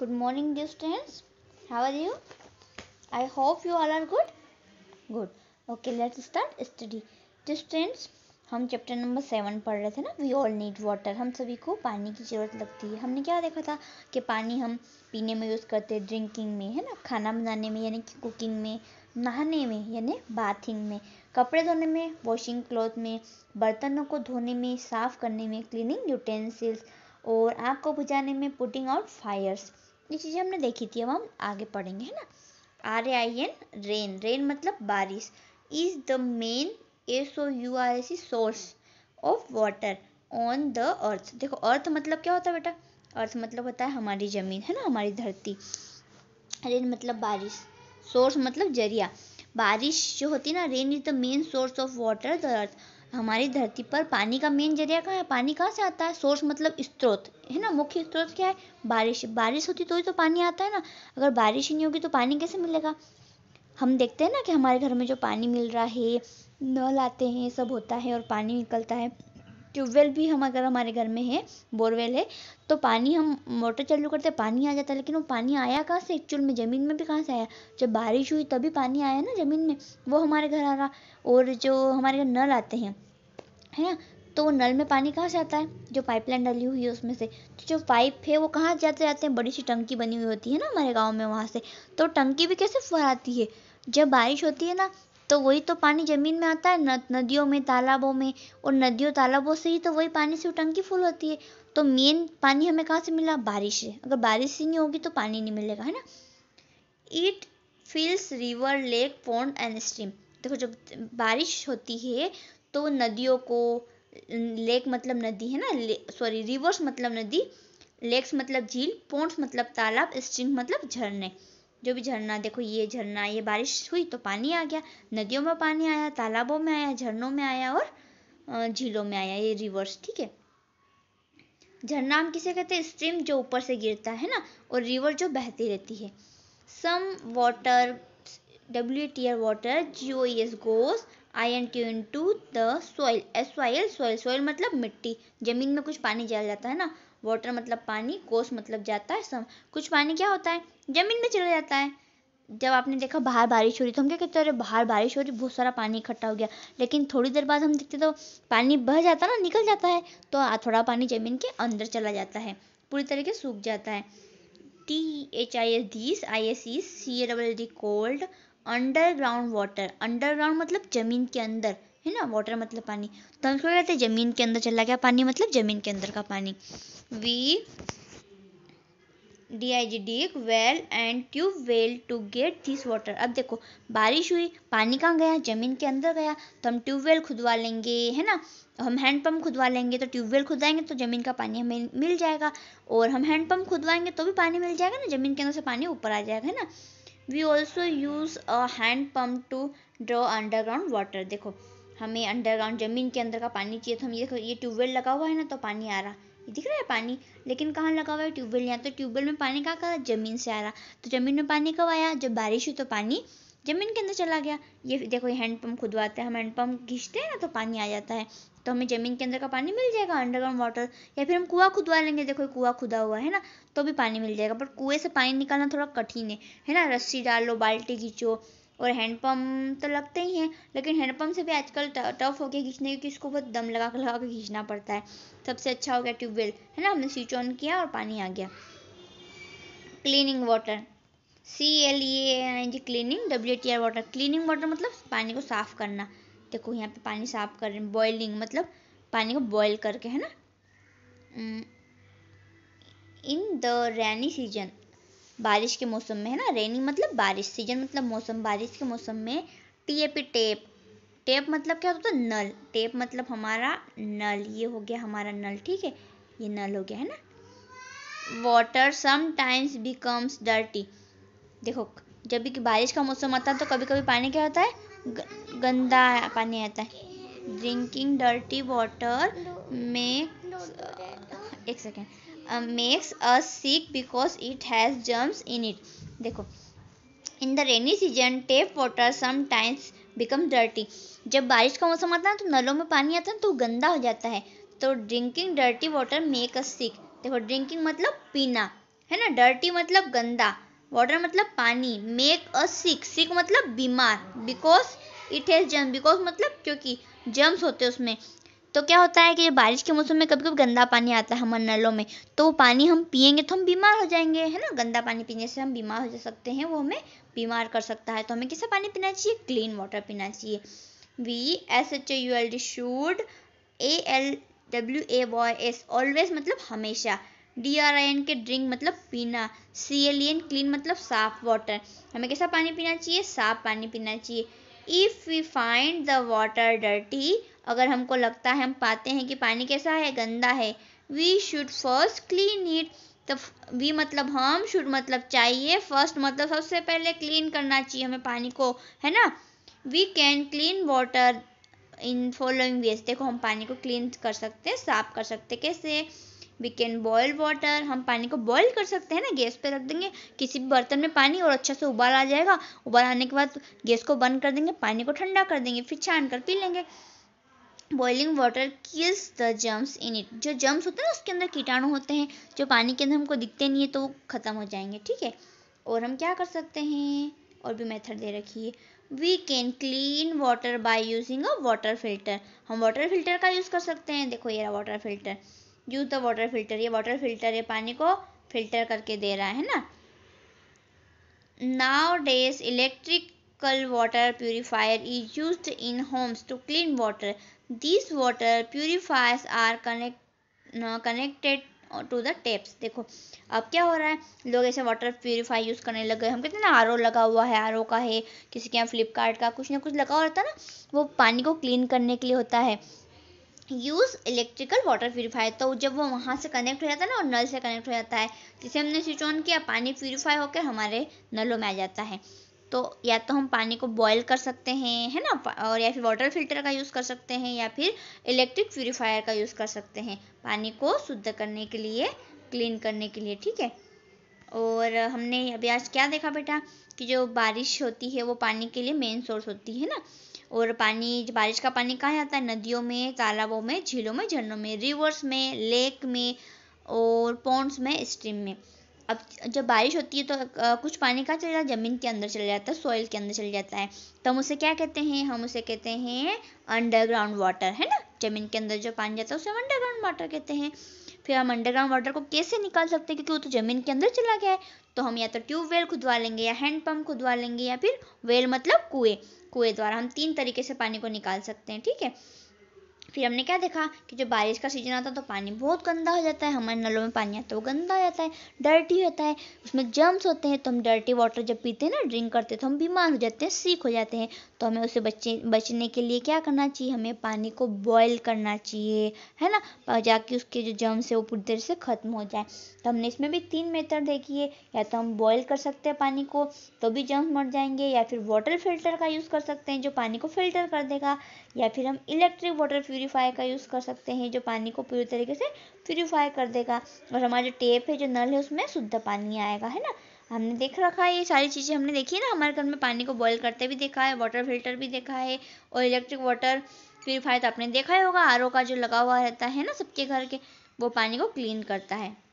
good morning dear students how are you I hope you all are good good okay let's start study dear students हम chapter number seven पढ़ रहे थे ना we all need water हम सभी को पानी की ज़रूरत लगती है हमने क्या देखा था कि पानी हम पीने में यूज़ करते हैं ड्रिंकिंग में है ना खाना बनाने में यानी कि कुकिंग में नहाने में यानी बाथिंग में कपड़े धोने में वॉशिंग क्लॉथ में बर्तनों को धोने में साफ़ करने में क्लीनिंग यूटेंसिल्स और आग को बुझाने में पुटिंग आउट फायर्स ये चीज़ें हमने देखी थी अब हम आगे पढ़ेंगे है ना R A I N rain rain मतलब बारिश is the main S O U R S source of water on the earth देखो अर्थ मतलब क्या होता है बेटा अर्थ मतलब होता है हमारी ज़मीन है ना हमारी धरती रेन मतलब बारिश सोर्स मतलब जरिया बारिश जो होती है ना rain is the main source of water the earth हमारी धरती पर पानी का मेन जरिया कहाँ है पानी कहाँ से आता है सोर्स मतलब स्त्रोत है ना मुख्य स्रोत क्या है बारिश बारिश होती तो ही तो पानी आता है ना अगर बारिश ही नहीं होगी तो पानी कैसे मिलेगा हम देखते हैं ना कि हमारे घर में जो पानी मिल रहा है नल आते हैं सब होता है और पानी निकलता है ट्यूबवेल भी हम अगर हमारे घर में है बोरवेल है तो पानी हम मोटर चालू करते पानी आ जाता है लेकिन वो पानी आया कहाँ से एक्चुअल में ज़मीन में भी कहाँ से आया जब बारिश हुई तभी पानी आया ना ज़मीन में वो हमारे घर आ रहा और जो हमारे घर नल आते हैं है ना तो वो नल में पानी कहाँ से आता है जो पाइपलाइन डाली हुई है उसमें से तो जो पाइप है वो कहाँ जाते जाते हैं बड़ी सी टंकी बनी हुई होती है ना हमारे गाँव में वहाँ से तो टंकी भी कैसे फहराती है जब बारिश होती है ना तो वही तो पानी ज़मीन में आता है नदियों में तालाबों में और नदियों तालाबों से ही तो वही पानी से टंकी फुल होती है तो मेन पानी हमें कहाँ से मिला बारिश से अगर बारिश ही नहीं होगी तो पानी नहीं मिलेगा है ना it fills river lake pond and stream देखो जब बारिश होती है तो नदियों को लेक मतलब नदी है ना सॉरी रिवर्स मतलब नदी लेक्स मतलब झील पोन्ट्स मतलब तालाब स्ट्रीम मतलब झरने जो भी झरना देखो ये झरना ये बारिश हुई तो पानी आ गया नदियों में पानी आया तालाबों में आया झरनों में आया और झीलों में आया ये रिवर्स ठीक है झरना हम किसे कहते हैं स्ट्रीम जो ऊपर से गिरता है ना और रिवर जो बहती रहती है some water W T R water G O S goes in tune to the soil S Y L soil soil मतलब मिट्टी जमीन में कुछ पानी जल जाता है ना वाटर मतलब पानी कोस मतलब जाता है सम कुछ पानी क्या होता है जमीन में चला जाता है जब आपने देखा बाहर बारिश हो रही तो हम क्या कहते हैं अरे बाहर बारिश हो रही बहुत सारा पानी इकट्ठा हो गया लेकिन थोड़ी देर बाद हम देखते तो पानी बह जाता ना निकल जाता है तो थोड़ा पानी जमीन के अंदर चला जाता है पूरी तरीके सूख जाता है T H I S D I S E C double D called underground water underground मतलब जमीन के अंदर है ना वाटर मतलब पानी तो हम क्या कहते हैं जमीन के अंदर चला गया पानी मतलब जमीन के अंदर का पानी we D I G D well and tube well to get this water अब देखो बारिश हुई पानी कहाँ गया जमीन के अंदर गया तो हम ट्यूबवेल खुदवा लेंगे है ना हम हैंडपम्प खुदवा लेंगे तो ट्यूबवेल खुदवाएंगे तो ज़मीन का पानी हमें मिल जाएगा और हम हैंडपम्प खुदवाएंगे तो भी पानी मिल जाएगा ना ज़मीन के अंदर से पानी ऊपर आ जाएगा है ना we also use a hand pump to draw underground water देखो हमें अंडरग्राउंड ज़मीन के अंदर का पानी चाहिए तो हम ये देखो ये ट्यूबवेल लगा हुआ है ना तो पानी आ रहा ये दिख रहा है पानी लेकिन कहाँ लगा हुआ है ट्यूबवेल यहाँ तो ट्यूबवेल में पानी कहाँ का ज़मीन से आ रहा तो ज़मीन में पानी कब आया जब बारिश हुई तो पानी जमीन के अंदर चला गया ये देखो ये हैंडपम्प खुदवाते हैं हम हैंडपम्प खींचते हैं ना तो पानी आ जाता है तो हमें ज़मीन के अंदर का पानी मिल जाएगा अंडरग्राउंड वाटर या फिर हम कुआं खुदवा लेंगे देखो कुआं खुदा हुआ है ना तो भी पानी मिल जाएगा पर कुएं से पानी निकालना थोड़ा कठिन है है ना रस्सी डालो बाल्टी खींचो और हैंडपम्प तो लगते ही हैं लेकिन हैंडपम्प से भी आजकल टफ हो गया खींचने क्योंकि उसको बहुत दम लगा लगा कर खींचना पड़ता है सबसे अच्छा हो गया ट्यूबवेल है ना हमने स्विच ऑन किया और पानी आ गया cleaning water C L E N G cleaning W T R water cleaning water मतलब पानी को साफ करना देखो यहाँ पे पानी साफ कर रहे हैं बॉइलिंग मतलब पानी को बॉयल करके है ना इन द रेनी सीजन बारिश के मौसम में है ना रेनी मतलब बारिश सीजन मतलब मौसम बारिश के मौसम में T A P tap tap मतलब क्या होता है नल टेप मतलब हमारा नल ये हो गया हमारा नल ठीक है ये नल हो गया है ना वाटर समटाइम्स बिकम्स डर्टी देखो जब भी बारिश का मौसम आता है तो कभी कभी पानी क्या होता है ग, गंदा पानी आता है ड्रिंकिंग डर्टी वाटर मेक एक second makes a sick because it has germs in it देखो in the rainy season tap water sometimes become dirty जब बारिश का मौसम आता है तो नलों में पानी आता है तो गंदा हो जाता है तो drinking dirty water make a sick देखो ड्रिंकिंग मतलब पीना है ना डर्टी मतलब गंदा वाटर मतलब पानी मेक अ सिक सिक मतलब बीमार because it has germ because मतलब क्योंकि जम्स होते हैं उसमें तो क्या होता है कि बारिश के मौसम में कभी कभी गंदा पानी आता है हमारे नलों में तो वो पानी हम पियेंगे तो हम बीमार हो जाएंगे है ना गंदा पानी पीने से हम बीमार हो जा सकते हैं वो हमें बीमार कर सकता है तो हमें किसा पानी पीना चाहिए क्लीन वाटर पीना चाहिए we S H U L D should A L W A Y S always मतलब हमेशा D R I N K drink मतलब पीना सी एल एन क्लीन मतलब साफ वाटर हमें कैसा पानी पीना चाहिए साफ पानी पीना चाहिए if we find the water dirty अगर हमको लगता है हम पाते हैं कि पानी कैसा है गंदा है we should first clean it तो वी मतलब हम शुड मतलब चाहिए फर्स्ट मतलब सबसे पहले क्लीन करना चाहिए हमें पानी को है ना we can clean water in following ways देखो हम पानी को क्लीन कर सकते हैं साफ कर सकते कैसे वी कैन बॉयल वाटर हम पानी को बॉयल कर सकते हैं ना गैस पे रख देंगे किसी भी बर्तन में पानी और अच्छा से उबाल आ जाएगा उबाल आने के बाद गैस को बंद कर देंगे पानी को ठंडा कर देंगे फिर छान कर पी लेंगे boiling water kills the germs in it जो जम्स होते हैं ना उसके अंदर कीटाणु होते हैं जो पानी के अंदर हमको दिखते नहीं है तो वो ख़त्म हो जाएंगे ठीक है और हम क्या कर सकते हैं और भी मेथड दे रखी है we can clean water by using a water filter हम वाटर फिल्टर का यूज़ कर सकते हैं देखो ये water filter use the water filter ये वाटर फिल्टर ये पानी को फिल्टर करके दे रहा है ना nowadays electrical water purifier is use in homes to clean water this water purifiers are connect connected to the taps देखो अब क्या हो रहा है लोग ऐसे वाटर प्योरीफाई यूज़ करने लग गए हम कहते हैं ना आर लगा हुआ है आर का है किसी के यहाँ फ्लिपकार्ट का कुछ ना कुछ लगा हुआ रहता है ना वो पानी को क्लीन करने के लिए होता है यूज़ इलेक्ट्रिकल वाटर प्यूरीफायर तो जब वो वहाँ से कनेक्ट हो जाता है ना और नल से कनेक्ट हो जाता है जिसे हमने स्विच ऑन किया पानी प्योरीफाई होकर हमारे नलों में आ जाता है तो या तो हम पानी को बॉयल कर सकते हैं है ना और या फिर वाटर फिल्टर का यूज़ कर सकते हैं या फिर इलेक्ट्रिक प्यूरीफायर का यूज़ कर सकते हैं पानी को शुद्ध करने के लिए क्लीन करने के लिए ठीक है और हमने अभी आज क्या देखा बेटा कि जो बारिश होती है वो पानी के लिए मेन सोर्स होती है ना और पानी बारिश का पानी कहाँ जाता है नदियों में तालाबों में झीलों में झरनों में रिवर्स में लेक में और पॉन्ड्स में स्ट्रीम में अब जब बारिश होती है तो कुछ पानी कहाँ चला जाता है ज़मीन के अंदर चला जाता है सॉइल के अंदर चला जाता है तो हम उसे क्या कहते हैं हम उसे कहते हैं अंडरग्राउंड वाटर है ना ज़मीन के अंदर जो पानी जाता है उसे हम अंडरग्राउंड वाटर कहते हैं फिर हम अंडरग्राउंड वाटर को कैसे निकाल सकते हैं क्योंकि वो तो ज़मीन के अंदर चला गया है तो हम या तो ट्यूबवेल खुदवा लेंगे या हैंडपम्प खुदवा लेंगे या फिर वेल मतलब कुएं कुएं द्वारा हम तीन तरीके से पानी को निकाल सकते हैं ठीक है फिर हमने क्या देखा कि जब बारिश का सीजन आता है तो पानी बहुत गंदा हो जाता है हमारे नलों में पानी आता है वो गंदा हो जाता है डर्टी होता है उसमें जम्स होते हैं तो हम डर्टी वाटर जब पीते हैं ना ड्रिंक करते हैं तो हम बीमार हो जाते हैं सीख हो जाते हैं तो हमें उसे बचे बचने के लिए क्या करना चाहिए हमें पानी को बॉयल करना चाहिए है ना जाके उसके जो जम्स है वो पूरी तरह से ख़त्म हो जाए तो हमने इसमें भी तीन मेथड देखी है या तो हम बॉयल कर सकते हैं पानी को तो भी जम्स मर जाएंगे या फिर वाटर फिल्टर का यूज़ कर सकते हैं जो पानी को फिल्टर कर देगा या फिर हम इलेक्ट्रिक वाटर प्यूरीफायर का यूज़ कर सकते हैं जो पानी को पूरी तरीके से प्योरीफाई कर देगा और हमारा जो टेप है जो नल है उसमें शुद्ध पानी आएगा है ना हमने देख रखा है ये सारी चीज़ें हमने देखी है ना हमारे घर में पानी को बॉयल करते भी देखा है वाटर फिल्टर भी देखा है और इलेक्ट्रिक वाटर प्योरीफायर तो आपने देखा ही होगा आर का जो लगा हुआ रहता है ना सबके घर के वो पानी को क्लीन करता है